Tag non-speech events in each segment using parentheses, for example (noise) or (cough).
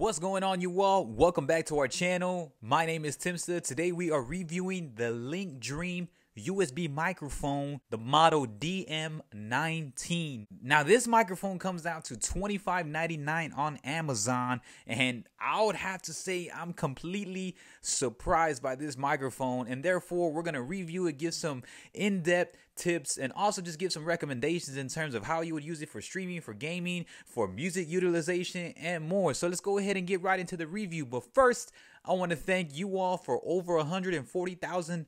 What's going on you all? Welcome back to our channel. My name is Timster. Today we are reviewing the Link Dream USB microphone, the model DM19. Now, this microphone comes out to $25.99 on Amazon, and I would have to say I'm completely surprised by this microphone, and therefore, we're gonna review it, give some in depth tips and also just give some recommendations in terms of how you would use it for streaming, for gaming, for music utilization, and more. So let's go ahead and get right into the review. But first, I want to thank you all for over 140,000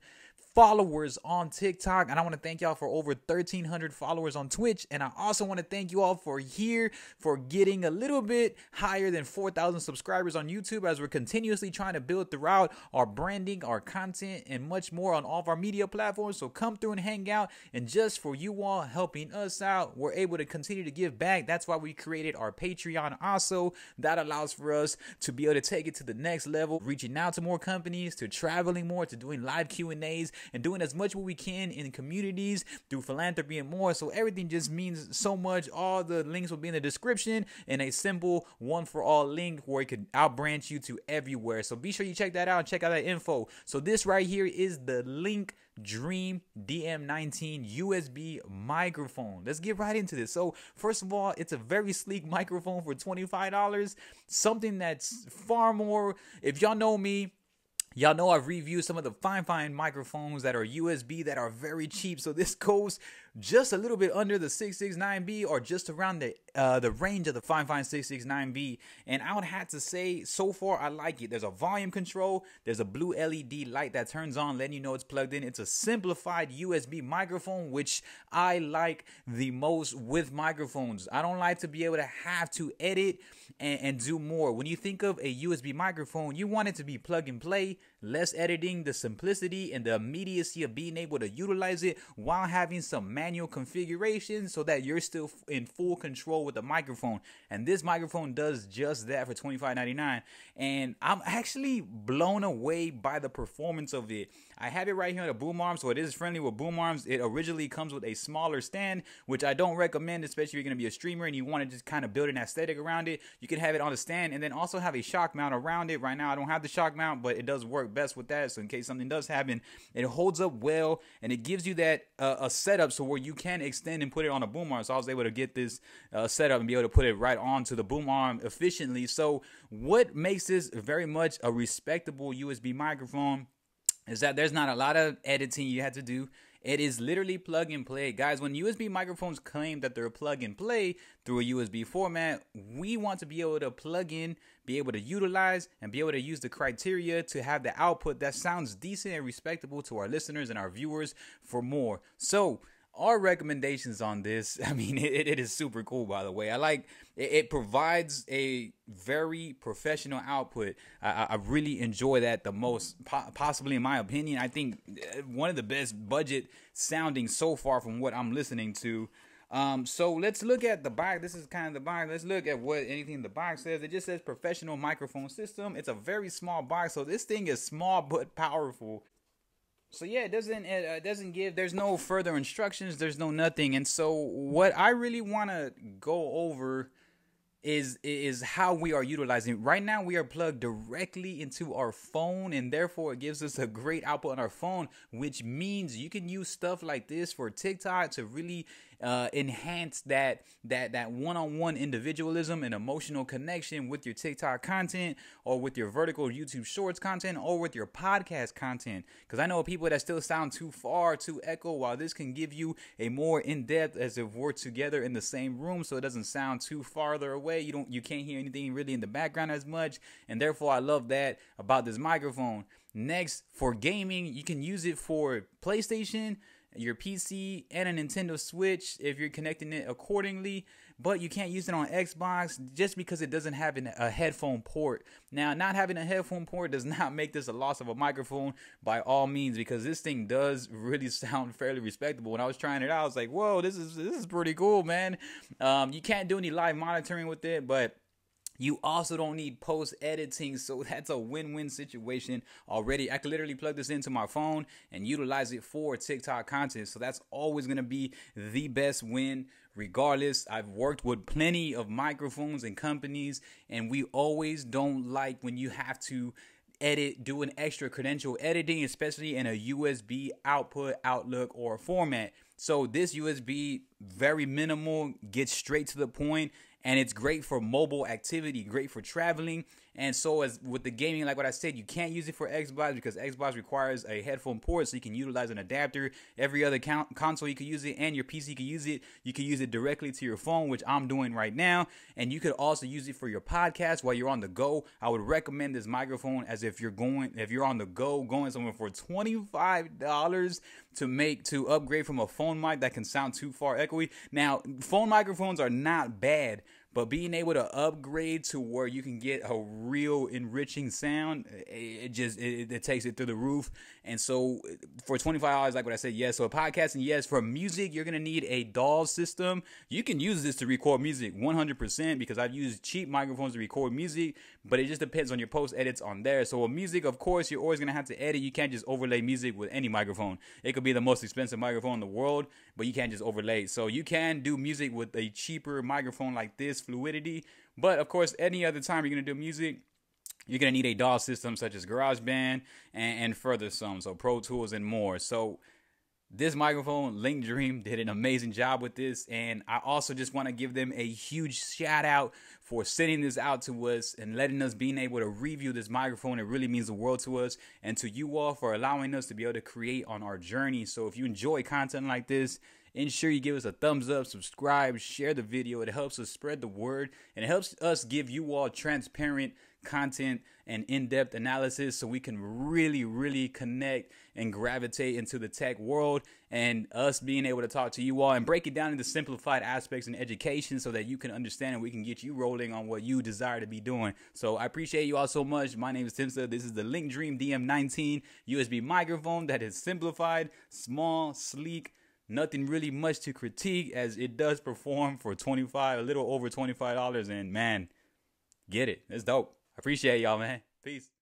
followers on TikTok. And I want to thank y'all for over 1,300 followers on Twitch. And I also want to thank you all for here for getting a little bit higher than 4,000 subscribers on YouTube as we're continuously trying to build throughout our branding, our content, and much more on all of our media platforms. So come through and hang out. And just for you all helping us out, we're able to continue to give back. That's why we created our Patreon also. That allows for us to be able to take it to the next level, reaching out to more companies, to traveling more, to doing live Q&As, and doing as much what we can in communities through philanthropy and more. So everything just means so much. All the links will be in the description and a simple one for all link where it could out branch you to everywhere. So be sure you check that out. and Check out that info. So this right here is the link Dream DM19 USB microphone. Let's get right into this. So, first of all, it's a very sleek microphone for $25, something that's far more if y'all know me, Y'all know I've reviewed some of the fine, fine microphones that are USB that are very cheap. So this goes just a little bit under the 669B or just around the uh, the range of the fine fine 669B. And I would have to say, so far I like it. There's a volume control. There's a blue LED light that turns on, letting you know it's plugged in. It's a simplified USB microphone, which I like the most with microphones. I don't like to be able to have to edit and, and do more. When you think of a USB microphone, you want it to be plug and play, less editing, the simplicity and the immediacy of being able to utilize it while having some manual configuration so that you're still in full control with the microphone. And this microphone does just that for $25.99. And I'm actually blown away by the performance of it. I have it right here on the boom arm, so it is friendly with boom arms. It originally comes with a smaller stand, which I don't recommend, especially if you're going to be a streamer and you want to just kind of build an aesthetic around it. You can have it on the stand and then also have a shock mount around it. Right now, I don't have the shock mount, but it does work best with that. So in case something does happen, it holds up well and it gives you that uh, a setup so where you can extend and put it on a boom arm. So I was able to get this uh, set up and be able to put it right onto the boom arm efficiently. So what makes this very much a respectable USB microphone is that there's not a lot of editing you had to do. It is literally plug and play. Guys, when USB microphones claim that they're plug and play through a USB format, we want to be able to plug in, be able to utilize, and be able to use the criteria to have the output that sounds decent and respectable to our listeners and our viewers for more. So, our recommendations on this (laughs) i mean it, it is super cool by the way i like it, it provides a very professional output i, I really enjoy that the most po possibly in my opinion i think uh, one of the best budget sounding so far from what i'm listening to um, so let's look at the box. This is kind of the box. Let's look at what anything the box says. It just says professional microphone system. It's a very small box. So this thing is small but powerful so yeah, it doesn't it uh, doesn't give. There's no further instructions. There's no nothing. And so what I really want to go over is is how we are utilizing. Right now, we are plugged directly into our phone, and therefore it gives us a great output on our phone, which means you can use stuff like this for TikTok to really uh, enhance that that that one-on-one individualism and emotional connection with your TikTok content or with your vertical YouTube Shorts content or with your podcast content. Because I know people that still sound too far, too echo. While this can give you a more in-depth, as if we're together in the same room, so it doesn't sound too farther away. You don't you can't hear anything really in the background as much, and therefore I love that about this microphone. Next, for gaming, you can use it for PlayStation, your PC and a Nintendo Switch if you're connecting it accordingly, but you can't use it on Xbox just because it doesn't have an, a headphone port. Now, not having a headphone port does (laughs) not make this a loss of a microphone by all means because this thing does really (laughs) sound fairly respectable. When I was trying it out, I was like, "Whoa, this is this is pretty cool, man." Um, you can't do any live monitoring with it, but you also don't need post editing, so (laughs) that's a win win situation already. I can literally plug this into my phone and utilize it for TikTok content, so that's always gonna be the best win, regardless. I've worked with plenty of microphones and companies, and we always don't like when you have to edit, do an extra credential editing, especially in a USB output, Outlook, or format. So this USB, very minimal, gets straight to the point and it's great for mobile activity, great for traveling. And so as with the gaming, like what I said, you can't use it for Xbox because Xbox requires a headphone port, so you can utilize an adapter. Every other console you can use it, and your PC can use it. You can use it directly to your phone, which I'm doing right now, and you could also use it for your podcast while you're on the go. I would recommend this microphone as if you're going, if you're on the go, going somewhere for twenty five dollars to make to upgrade from a phone mic that can sound too far echoey. Now, phone microphones are not bad but being able to upgrade to where you can get a real enriching sound, it, just it, it takes it through the roof. And so for twenty five dollars, like what I said, yes. So podcasting, yes. For music, you're gonna need a DAW system. You can use this to record music one hundred percent because I've used cheap microphones to record music, but it just depends on your post edits on there. So with music, of course, you're always gonna have to edit. You can't just overlay music with any microphone. It could be the most expensive microphone in the world, but you can't just overlay. So you can do music with a cheaper microphone like this fluidity. But of course, any other time you're going to do music, you're going to need a DAW system such as GarageBand and, and further some, so Pro Tools and more. So this microphone, Link Dream, did an amazing job with this. And I also just want to give them a huge shout out for sending this out to us and letting us being able to review this microphone. It really means the world to us and to you all for allowing us to be able to create on our journey. So if you enjoy content like this, Ensure you give us a thumbs up, subscribe, share the video. It helps us spread the word and it helps us give you all transparent content and in-depth analysis so we can really really connect and gravitate into the tech world and us being able to talk to you all and break it down into simplified aspects and education so that you can understand and we can get you rolling on what you desire to be doing so i appreciate you all so much my name is timsa this is the link dream dm19 usb microphone that is simplified small sleek nothing really much to critique as it does perform for 25 a little over $25 and man get it it's dope appreciate y'all man peace